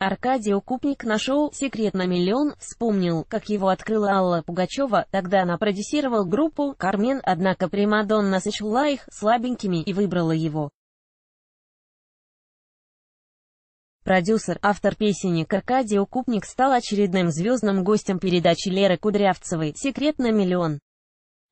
Аркадий Укупник нашел секрет на миллион, вспомнил, как его открыла Алла Пугачева, тогда она продюсировала группу «Кармен», однако Примадонна сочла их слабенькими и выбрала его. Продюсер, автор песенник Аркадий Укупник стал очередным звездным гостем передачи Леры Кудрявцевой «Секрет на миллион».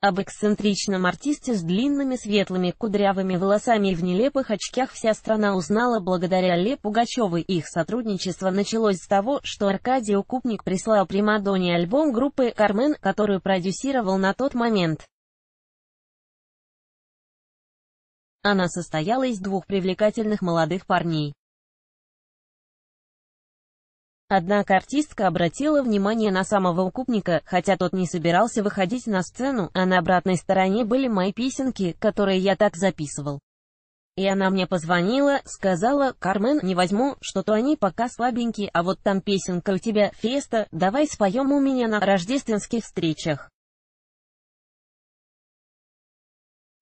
Об эксцентричном артисте с длинными светлыми кудрявыми волосами и в нелепых очках вся страна узнала благодаря Ле Пугачевой. Их сотрудничество началось с того, что Аркадий Укупник прислал Примадоне альбом группы «Кармен», которую продюсировал на тот момент. Она состояла из двух привлекательных молодых парней. Однако артистка обратила внимание на самого укупника, хотя тот не собирался выходить на сцену, а на обратной стороне были мои песенки, которые я так записывал. И она мне позвонила, сказала, «Кармен, не возьму, что-то они пока слабенькие, а вот там песенка у тебя, Феста, давай споем у меня на рождественских встречах».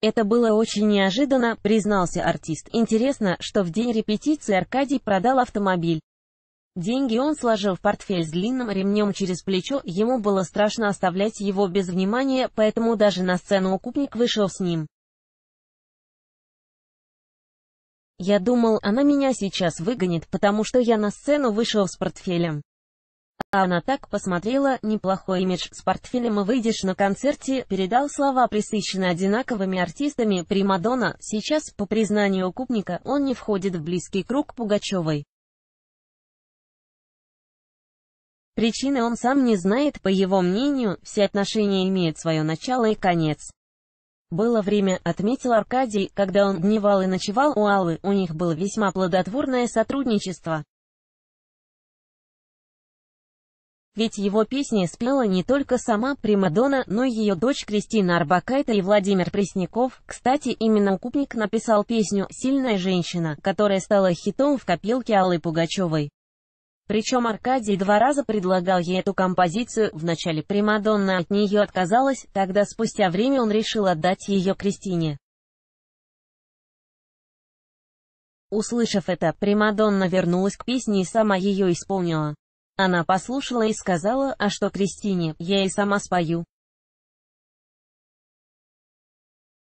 Это было очень неожиданно, признался артист. Интересно, что в день репетиции Аркадий продал автомобиль. Деньги он сложил в портфель с длинным ремнем через плечо, ему было страшно оставлять его без внимания, поэтому даже на сцену укупник вышел с ним. Я думал, она меня сейчас выгонит, потому что я на сцену вышел с портфелем. А она так посмотрела, неплохой имидж, с портфелем и выйдешь на концерте, передал слова присыщенные одинаковыми артистами, Примадонна, сейчас, по признанию укупника, он не входит в близкий круг Пугачевой. Причины он сам не знает, по его мнению, все отношения имеют свое начало и конец. Было время, отметил Аркадий, когда он дневал и ночевал у Аллы, у них было весьма плодотворное сотрудничество. Ведь его песни спела не только сама Примадонна, но и ее дочь Кристина Арбакайта и Владимир Пресняков. Кстати, именно Купник написал песню «Сильная женщина», которая стала хитом в копилке Аллы Пугачевой. Причем Аркадий два раза предлагал ей эту композицию, вначале Примадонна от нее отказалась, тогда спустя время он решил отдать ее Кристине. Услышав это, Примадонна вернулась к песне и сама ее исполнила. Она послушала и сказала, а что Кристине, я и сама спою.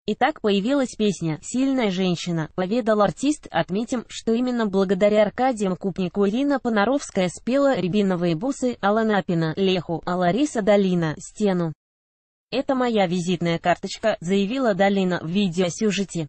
И так появилась песня «Сильная женщина», поведал артист, отметим, что именно благодаря Аркадию Купнику Ирина Понаровская спела «Рябиновые бусы» «Алана Напина, Леху, а Лариса Долина, «Стену». «Это моя визитная карточка», заявила Долина в видеосюжете.